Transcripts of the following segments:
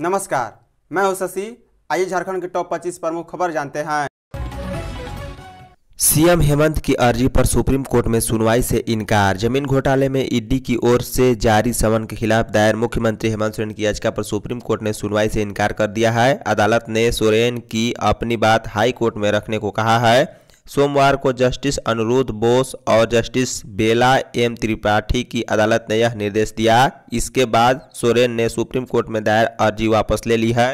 नमस्कार मैं हूं शशि आइए झारखंड के टॉप 25 प्रमुख खबर जानते हैं सीएम हेमंत की अर्जी पर सुप्रीम कोर्ट में सुनवाई से इनकार जमीन घोटाले में ईडी की ओर से जारी समन के खिलाफ दायर मुख्यमंत्री हेमंत सोरेन की याचिका पर सुप्रीम कोर्ट ने सुनवाई से इनकार कर दिया है अदालत ने सोरेन की अपनी बात हाई कोर्ट में रखने को कहा है सोमवार को जस्टिस अनुरोध बोस और जस्टिस बेला एम त्रिपाठी की अदालत ने यह निर्देश दिया इसके बाद सोरेन ने सुप्रीम कोर्ट में दायर अर्जी वापस ले ली है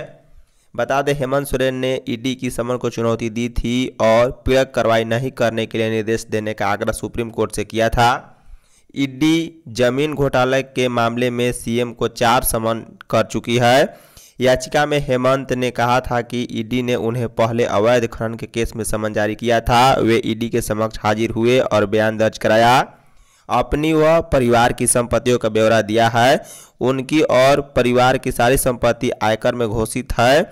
बता दें हेमंत सोरेन ने ईडी की समन को चुनौती दी थी और पीड़क कार्रवाई नहीं करने के लिए निर्देश देने का आग्रह सुप्रीम कोर्ट से किया था ईडी जमीन घोटाले के मामले में सीएम को चार समन कर चुकी है याचिका में हेमंत ने कहा था कि ईडी ने उन्हें पहले अवैध खनन के केस में समन जारी किया था वे ईडी के समक्ष हाजिर हुए और बयान दर्ज कराया अपनी व परिवार की संपत्तियों का ब्यौरा दिया है उनकी और परिवार की सारी संपत्ति आयकर में घोषित है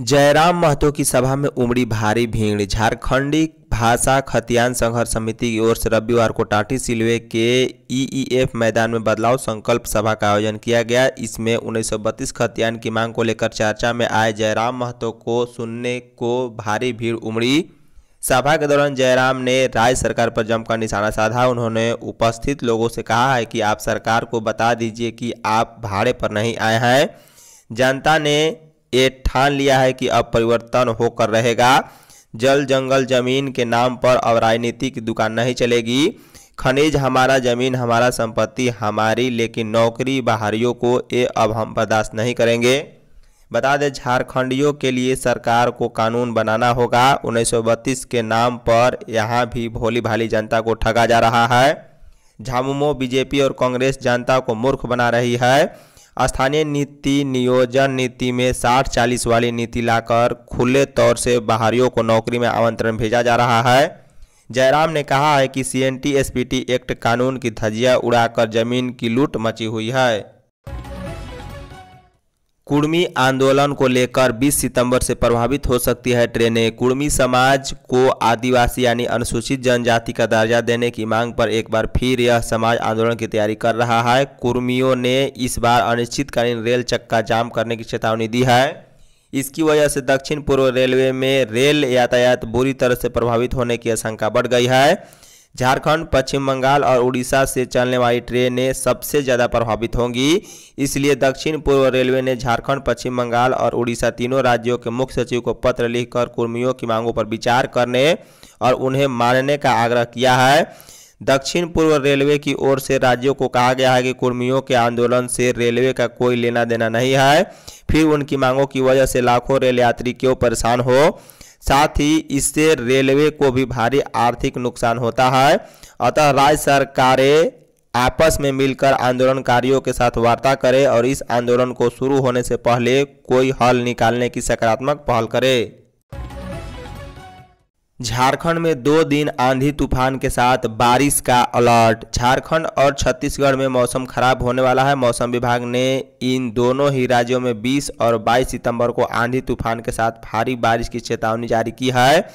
जयराम महतो की सभा में उमड़ी भारी भीड़ झारखंडी भाषा खतियान संघर्ष समिति की ओर से रविवार को टाटी सिलवे के ईईएफ मैदान में बदलाव संकल्प सभा का आयोजन किया गया इसमें उन्नीस खतियान की मांग को लेकर चर्चा में आए जयराम महतो को सुनने को भारी भीड़ उमड़ी सभा के दौरान जयराम ने राज्य सरकार पर जमकर निशाना साधा उन्होंने उपस्थित लोगों से कहा है कि आप सरकार को बता दीजिए कि आप भाड़े पर नहीं आए हैं जनता ने ये ठान लिया है कि अब परिवर्तन होकर रहेगा जल जंगल जमीन के नाम पर अब राजनीति की दुकान नहीं चलेगी खनिज हमारा जमीन हमारा संपत्ति हमारी लेकिन नौकरी बाहरियों को ये अब हम बर्दाश्त नहीं करेंगे बता दें झारखंडियों के लिए सरकार को कानून बनाना होगा उन्नीस के नाम पर यहाँ भी भोली भाली जनता को ठगा जा रहा है झामुमो बीजेपी और कांग्रेस जनता को मूर्ख बना रही है स्थानीय नीति नियोजन नीति में साठ चालीस वाली नीति लाकर खुले तौर से बाहरियों को नौकरी में आमंत्रण भेजा जा रहा है जयराम ने कहा है कि सी एन एक्ट कानून की धजिया उड़ाकर जमीन की लूट मची हुई है कुर्मी आंदोलन को लेकर 20 सितंबर से प्रभावित हो सकती है ट्रेनें कुर्मी समाज को आदिवासी यानी अनुसूचित जनजाति का दर्जा देने की मांग पर एक बार फिर यह समाज आंदोलन की तैयारी कर रहा है कुर्मियों ने इस बार अनिश्चितकालीन रेल चक्का जाम करने की चेतावनी दी है इसकी वजह से दक्षिण पूर्व रेलवे में रेल यातायात बुरी तरह से प्रभावित होने की आशंका बढ़ गई है झारखंड पश्चिम बंगाल और उड़ीसा से चलने वाली ट्रेनें सबसे ज़्यादा प्रभावित होंगी इसलिए दक्षिण पूर्व रेलवे ने झारखंड पश्चिम बंगाल और उड़ीसा तीनों राज्यों के मुख्य सचिव को पत्र लिखकर कर्मियों की मांगों पर विचार करने और उन्हें मानने का आग्रह किया है दक्षिण पूर्व रेलवे की ओर से राज्यों को कहा गया है कि कुर्मियों के आंदोलन से रेलवे का कोई लेना देना नहीं है फिर उनकी मांगों की वजह से लाखों रेल यात्री क्यों परेशान हो साथ ही इससे रेलवे को भी भारी आर्थिक नुकसान होता है अतः राज्य सरकारें आपस में मिलकर आंदोलनकारियों के साथ वार्ता करें और इस आंदोलन को शुरू होने से पहले कोई हल निकालने की सकारात्मक पहल करें झारखंड में दो दिन आंधी तूफान के साथ बारिश का अलर्ट झारखंड और छत्तीसगढ़ में मौसम खराब होने वाला है मौसम विभाग ने इन दोनों ही राज्यों में 20 और 22 सितंबर को आंधी तूफान के साथ भारी बारिश की चेतावनी जारी की है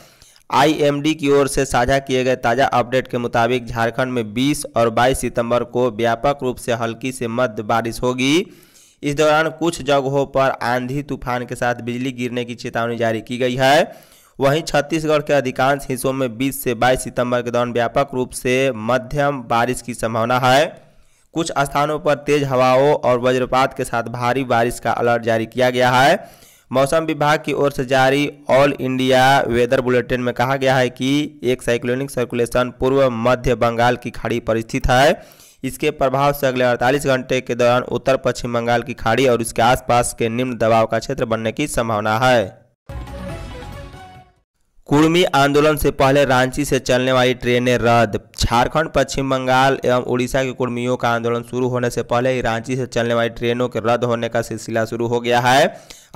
आईएमडी की ओर से साझा किए गए ताज़ा अपडेट के मुताबिक झारखंड में बीस और बाईस सितंबर को व्यापक रूप से हल्की से मध्य बारिश होगी इस दौरान कुछ जगहों पर आंधी तूफान के साथ बिजली गिरने की चेतावनी जारी की गई है वहीं छत्तीसगढ़ के अधिकांश हिस्सों में 20 से 22 सितंबर के दौरान व्यापक रूप से मध्यम बारिश की संभावना है कुछ स्थानों पर तेज हवाओं और वज्रपात के साथ भारी बारिश का अलर्ट जारी किया गया है मौसम विभाग की ओर से जारी ऑल इंडिया वेदर बुलेटिन में कहा गया है कि एक साइक्लोनिक सर्कुलेशन पूर्व मध्य बंगाल की खाड़ी पर स्थित है इसके प्रभाव से अगले 48 घंटे के दौरान उत्तर पश्चिम बंगाल की खाड़ी और उसके आसपास के निम्न दबाव का क्षेत्र बनने की संभावना है कुर्मी आंदोलन से पहले रांची से चलने वाली ट्रेनें रद्द झारखंड पश्चिम बंगाल एवं उड़ीसा के कुर्मियों का आंदोलन शुरू होने से पहले ही रांची से चलने वाली ट्रेनों के रद्द होने का सिलसिला शुरू हो गया है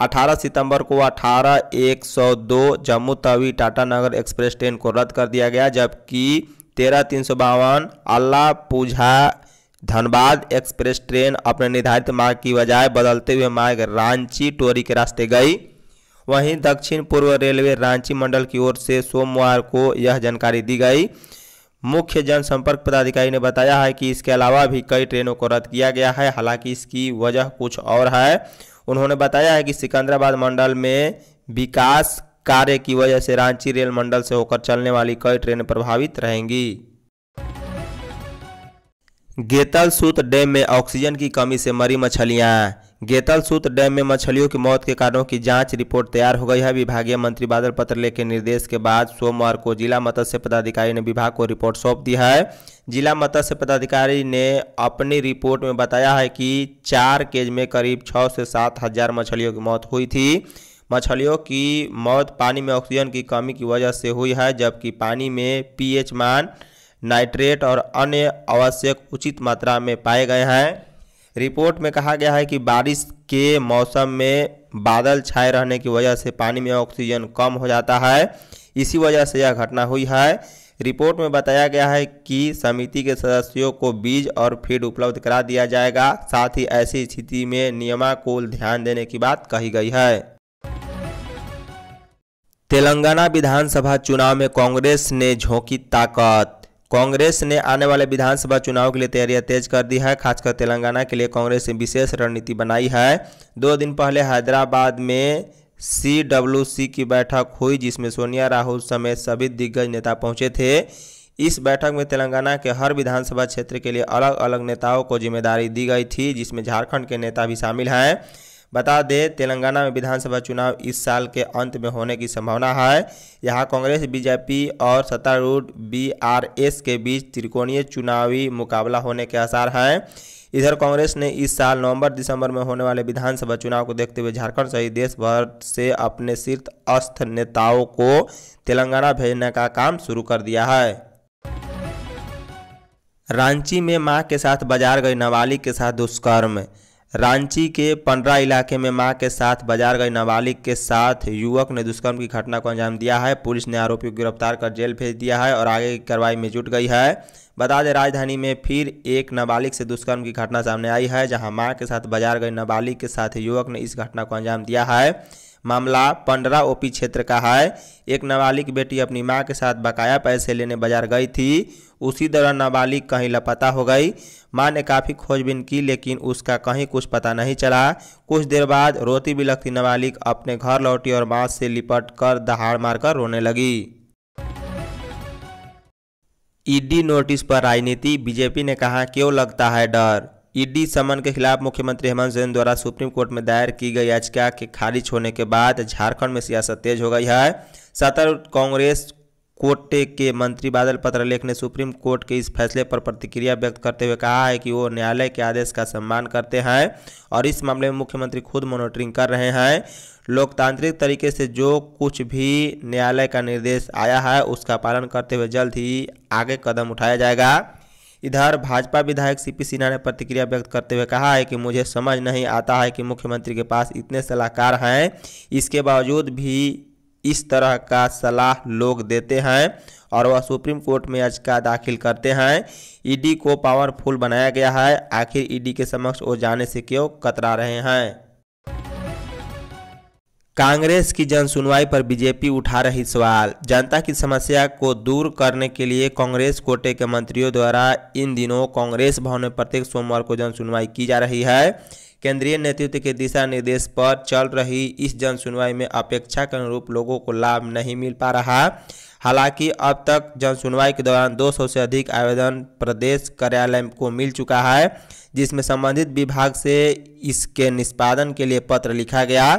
18 सितंबर को 18 एक सौ दो जम्मू तवी टाटानगर एक्सप्रेस ट्रेन को रद्द कर दिया गया जबकि तेरह तीन सौ बावन अल्लापूझा धनबाद एक्सप्रेस ट्रेन अपने निर्धारित मार्ग की बजाय बदलते हुए मार्ग रांची टोरी के रास्ते गई वहीं दक्षिण पूर्व रेलवे रांची मंडल की ओर से सोमवार को यह जानकारी दी गई मुख्य जनसंपर्क पदाधिकारी ने बताया है कि इसके अलावा भी कई ट्रेनों को रद्द किया गया है हालांकि इसकी वजह कुछ और है उन्होंने बताया है कि सिकंदराबाद मंडल में विकास कार्य की वजह से रांची रेल मंडल से होकर चलने वाली कई ट्रेन प्रभावित रहेंगी गेतल सूत डैम में ऑक्सीजन की कमी से मरी मछलियां गेतल सूत डैम में मछलियों की मौत के कारणों की जांच रिपोर्ट तैयार हो गई है विभागीय मंत्री बादल पत्र के निर्देश के बाद सोमवार को जिला मत्स्य पदाधिकारी ने विभाग को रिपोर्ट सौंप दी है जिला मत्स्य पदाधिकारी ने अपनी रिपोर्ट में बताया है कि चार केज में करीब छः से सात हज़ार मछलियों की मौत हुई थी मछलियों की मौत पानी में ऑक्सीजन की कमी की वजह से हुई है जबकि पानी में पी मान नाइट्रेट और अन्य आवश्यक उचित मात्रा में पाए गए हैं रिपोर्ट में कहा गया है कि बारिश के मौसम में बादल छाए रहने की वजह से पानी में ऑक्सीजन कम हो जाता है इसी वजह से यह घटना हुई है रिपोर्ट में बताया गया है कि समिति के सदस्यों को बीज और फीड उपलब्ध करा दिया जाएगा साथ ही ऐसी स्थिति में नियमाकुल ध्यान देने की बात कही गई है तेलंगाना विधानसभा चुनाव में कांग्रेस ने झोंकी ताकत कांग्रेस ने आने वाले विधानसभा चुनाव के लिए तैयारियां तेज कर दी है खासकर तेलंगाना के लिए कांग्रेस ने विशेष रणनीति बनाई है दो दिन पहले हैदराबाद में सी की बैठक हुई जिसमें सोनिया राहुल समेत सभी दिग्गज नेता पहुंचे थे इस बैठक में तेलंगाना के हर विधानसभा क्षेत्र के लिए अलग अलग नेताओं को जिम्मेदारी दी गई थी जिसमें झारखंड के नेता भी शामिल हैं बता दें तेलंगाना में विधानसभा चुनाव इस साल के अंत में होने की संभावना है यहाँ कांग्रेस बीजेपी और सत्तारूढ़ बीआरएस के बीच त्रिकोणीय चुनावी मुकाबला होने के आसार हैं इधर कांग्रेस ने इस साल नवंबर दिसंबर में होने वाले विधानसभा चुनाव को देखते हुए झारखंड सहित देश भर से अपने अस्थ नेताओं को तेलंगाना भेजने का काम शुरू कर दिया है रांची में मां के साथ बाजार गई नाबालिग के साथ दुष्कर्म रांची के पंडरा इलाके में मां के साथ बाजार गए नाबालिग के साथ युवक ने दुष्कर्म की घटना को अंजाम दिया है पुलिस ने आरोपी को गिरफ्तार कर जेल भेज दिया है और आगे की कार्रवाई में जुट गई है बता दें राजधानी में फिर एक नाबालिग से दुष्कर्म की घटना सामने आई है जहां मां के साथ बाजार गए नाबालिग के साथ युवक ने इस घटना को अंजाम दिया है मामला पंडरा ओपी क्षेत्र का है एक नाबालिग बेटी अपनी माँ के साथ बकाया पैसे लेने बाजार गई थी उसी दौरान नाबालिग कहीं लापता हो गई माँ ने काफ़ी खोजबीन की लेकिन उसका कहीं कुछ पता नहीं चला कुछ देर बाद रोती बिलखती नाबालिग अपने घर लौटी और माँ से लिपट कर दहाड़ मारकर रोने लगी ईडी नोटिस पर राजनीति बीजेपी ने कहा क्यों लगता है डर ईडी समन के खिलाफ मुख्यमंत्री हेमंत सोरेन द्वारा सुप्रीम कोर्ट में दायर की गई याचिका के खारिज होने के बाद झारखंड में सियासत तेज हो गई है सतर कांग्रेस कोटे के मंत्री बादल पत्रलेख ने सुप्रीम कोर्ट के इस फैसले पर प्रतिक्रिया व्यक्त करते हुए कहा है कि वो न्यायालय के आदेश का सम्मान करते हैं और इस मामले में मुख्यमंत्री खुद मॉनिटरिंग कर रहे हैं लोकतांत्रिक तरीके से जो कुछ भी न्यायालय का निर्देश आया है उसका पालन करते हुए जल्द ही आगे कदम उठाया जाएगा इधर भाजपा विधायक सीपी सिन्हा ने प्रतिक्रिया व्यक्त करते हुए कहा है कि मुझे समझ नहीं आता है कि मुख्यमंत्री के पास इतने सलाहकार हैं इसके बावजूद भी इस तरह का सलाह लोग देते हैं और वह सुप्रीम कोर्ट में याचिका दाखिल करते हैं ईडी को पावरफुल बनाया गया है आखिर ईडी के समक्ष वो जाने से क्यों कतरा रहे हैं कांग्रेस की जन सुनवाई पर बीजेपी उठा रही सवाल जनता की समस्या को दूर करने के लिए कांग्रेस कोटे के मंत्रियों द्वारा इन दिनों कांग्रेस भवन में प्रत्येक सोमवार को जन सुनवाई की जा रही है केंद्रीय नेतृत्व के दिशा निर्देश पर चल रही इस जन सुनवाई में अपेक्षा के अनुरूप लोगों को लाभ नहीं मिल पा रहा हालांकि अब तक जन सुनवाई के दौरान 200 से अधिक आवेदन प्रदेश कार्यालय को मिल चुका है जिसमें संबंधित विभाग से इसके निष्पादन के लिए पत्र लिखा गया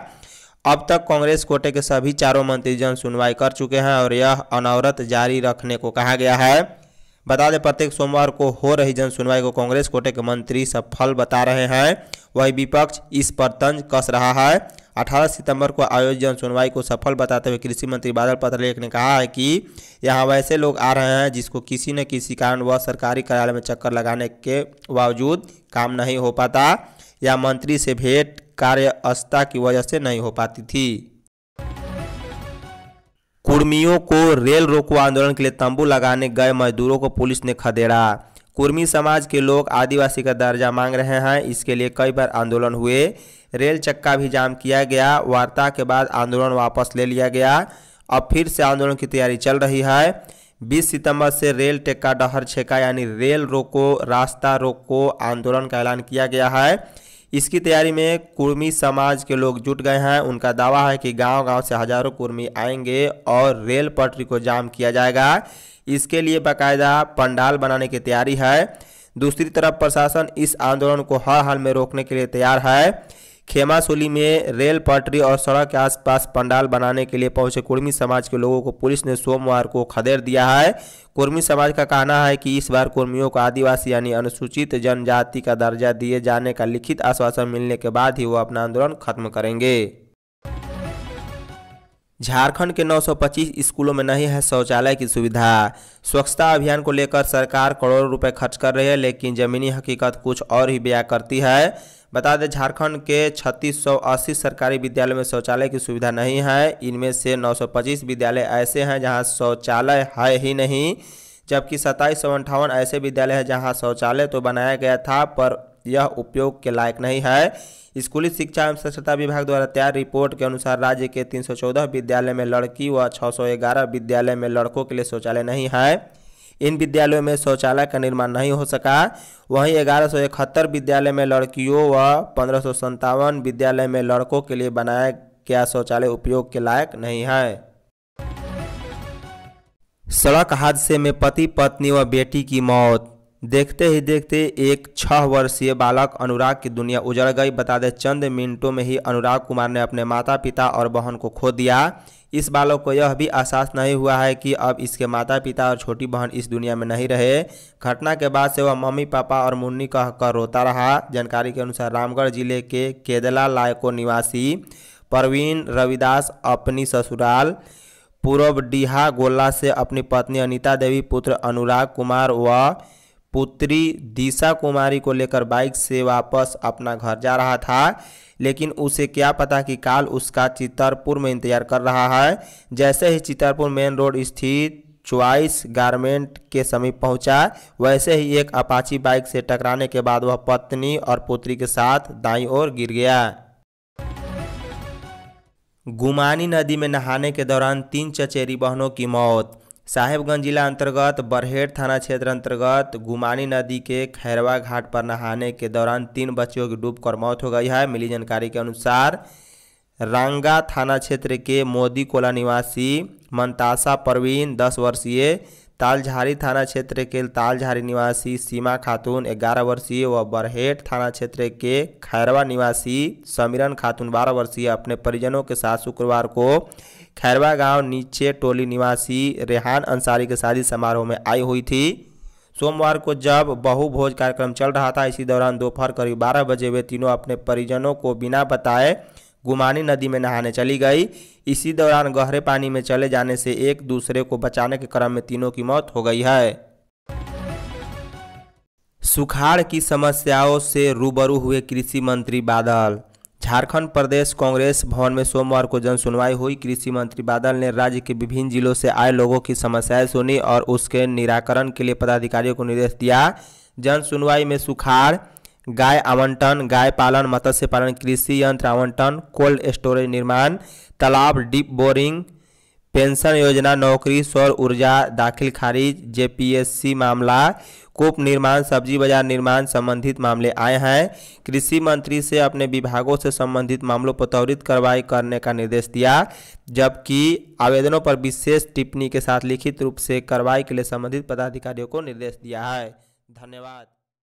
अब तक कांग्रेस कोटे के सभी चारों जन सुनवाई कर चुके हैं और यह अनवरत जारी रखने को कहा गया है बता दें प्रत्येक सोमवार को हो रही जन सुनवाई को कांग्रेस कोटे के मंत्री सफल बता रहे हैं वही विपक्ष इस पर तंज कस रहा है 18 सितंबर को आयोजित जन सुनवाई को सफल बताते हुए कृषि मंत्री बादल पत्रलेख ने कहा है कि यहां वैसे लोग आ रहे हैं जिसको किसी न किसी कारण वह सरकारी कार्यालय में चक्कर लगाने के बावजूद काम नहीं हो पाता या मंत्री से भेंट कार्य अस्था की वजह से नहीं हो पाती थी कुर्मियों को रेल रोको आंदोलन के लिए तंबू लगाने गए मजदूरों को पुलिस ने खदेड़ा कुर्मी समाज के लोग आदिवासी का दर्जा मांग रहे हैं इसके लिए कई बार आंदोलन हुए रेल चक्का भी जाम किया गया वार्ता के बाद आंदोलन वापस ले लिया गया अब फिर से आंदोलन की तैयारी चल रही है 20 सितंबर से रेल टेक्का डहर छेका यानी रेल रोको रास्ता रोको आंदोलन का ऐलान किया गया है इसकी तैयारी में कुर्मी समाज के लोग जुट गए हैं उनका दावा है कि गांव-गांव से हजारों कुर्मी आएंगे और रेल पटरी को जाम किया जाएगा इसके लिए बाकायदा पंडाल बनाने की तैयारी है दूसरी तरफ प्रशासन इस आंदोलन को हर हाल में रोकने के लिए तैयार है खेमासोली में रेल पटरी और सड़क के आसपास पंडाल बनाने के लिए पहुंचे कुर्मी समाज के लोगों को पुलिस ने सोमवार को खदेड़ दिया है कुर्मी समाज का कहना है कि इस बार कुर्मियों को आदिवासी यानी अनुसूचित जनजाति का दर्जा दिए जाने का लिखित आश्वासन मिलने के बाद ही वो अपना आंदोलन खत्म करेंगे झारखंड के 925 स्कूलों में नहीं है शौचालय की सुविधा स्वच्छता अभियान को लेकर सरकार करोड़ों रुपए खर्च कर रही है लेकिन ज़मीनी हकीकत कुछ और ही बया करती है बता दें झारखंड के 3680 सरकारी विद्यालय में शौचालय की सुविधा नहीं है इनमें से 925 विद्यालय ऐसे हैं जहां शौचालय है ही नहीं जबकि सत्ताईस सौ अंठावन ऐसे विद्यालय हैं जहां शौचालय तो बनाया गया था पर यह उपयोग के लायक नहीं है स्कूली शिक्षा एवं स्वच्छता विभाग द्वारा तैयार रिपोर्ट के अनुसार राज्य के 314 विद्यालय में लड़की व 611 विद्यालय में लड़कों के लिए शौचालय नहीं है इन विद्यालयों में शौचालय का निर्माण नहीं हो सका वहीं ग्यारह विद्यालय में लड़कियों व पंद्रह विद्यालय में लड़कों के लिए बनाया गया शौचालय उपयोग के लायक नहीं है सड़क हादसे में पति पत्नी व बेटी की मौत देखते ही देखते एक छह वर्षीय बालक अनुराग की दुनिया उजड़ गई बता दें चंद मिनटों में ही अनुराग कुमार ने अपने माता पिता और बहन को खो दिया इस बालक को यह भी एहसास नहीं हुआ है कि अब इसके माता पिता और छोटी बहन इस दुनिया में नहीं रहे घटना के बाद से वह मम्मी पापा और मुन्नी कहकर रोता रहा जानकारी के अनुसार रामगढ़ जिले के केदला लायको निवासी परवीन रविदास अपनी ससुराल पूर्व डीहा गोला से अपनी पत्नी अनिता देवी पुत्र अनुराग कुमार व पुत्री दिशा कुमारी को लेकर बाइक से वापस अपना घर जा रहा था लेकिन उसे क्या पता कि काल उसका चितरपुर में इंतजार कर रहा है जैसे ही चितरपुर मेन रोड स्थित च्वाइस गारमेंट के समीप पहुंचा वैसे ही एक अपाची बाइक से टकराने के बाद वह पत्नी और पुत्री के साथ दाईं ओर गिर गया गुमानी नदी में नहाने के दौरान तीन चचेरी बहनों की मौत साहेबगंज जिला अंतर्गत बरहेट थाना क्षेत्र अंतर्गत गुमानी नदी के खैरवा घाट पर नहाने के दौरान तीन बच्चियों की डूबकर मौत हो गई है मिली जानकारी के अनुसार रांगा थाना क्षेत्र के मोदी कोला निवासी मनताशा परवीन दस वर्षीय तालझारी थाना क्षेत्र के तालझारी निवासी सीमा खातून ग्यारह वर्षीय व बरहेट थाना क्षेत्र के खैरवा निवासी समीरन खातून बारह वर्षीय अपने परिजनों के साथ शुक्रवार को खैरवा गांव नीचे टोली निवासी रेहान अंसारी के शादी समारोह में आई हुई थी सोमवार को जब बहुभोज कार्यक्रम चल रहा था इसी दौरान दोपहर करीब बारह बजे वे तीनों अपने परिजनों को बिना बताए गुमानी नदी में नहाने चली गई इसी दौरान गहरे पानी में चले जाने से एक दूसरे को बचाने के क्रम में तीनों की मौत हो गई है सुखाड़ की समस्याओं से रूबरू हुए कृषि मंत्री बादल झारखंड प्रदेश कांग्रेस भवन में सोमवार को जन सुनवाई हुई कृषि मंत्री बादल ने राज्य के विभिन्न जिलों से आए लोगों की समस्याएं सुनी और उसके निराकरण के लिए पदाधिकारियों को निर्देश दिया जन सुनवाई में सुखाड़ गाय आवंटन गाय पालन मत्स्य पालन कृषि यंत्र आवंटन कोल्ड स्टोरेज निर्माण तालाब डीप बोरिंग पेंशन योजना नौकरी सौर ऊर्जा दाखिल खारिज जे मामला कूप निर्माण सब्जी बाजार निर्माण संबंधित मामले आए हैं कृषि मंत्री से अपने विभागों से संबंधित मामलों पर त्वरित कार्रवाई करने का निर्देश दिया जबकि आवेदनों पर विशेष टिप्पणी के साथ लिखित रूप से कार्रवाई के लिए संबंधित पदाधिकारियों को निर्देश दिया है धन्यवाद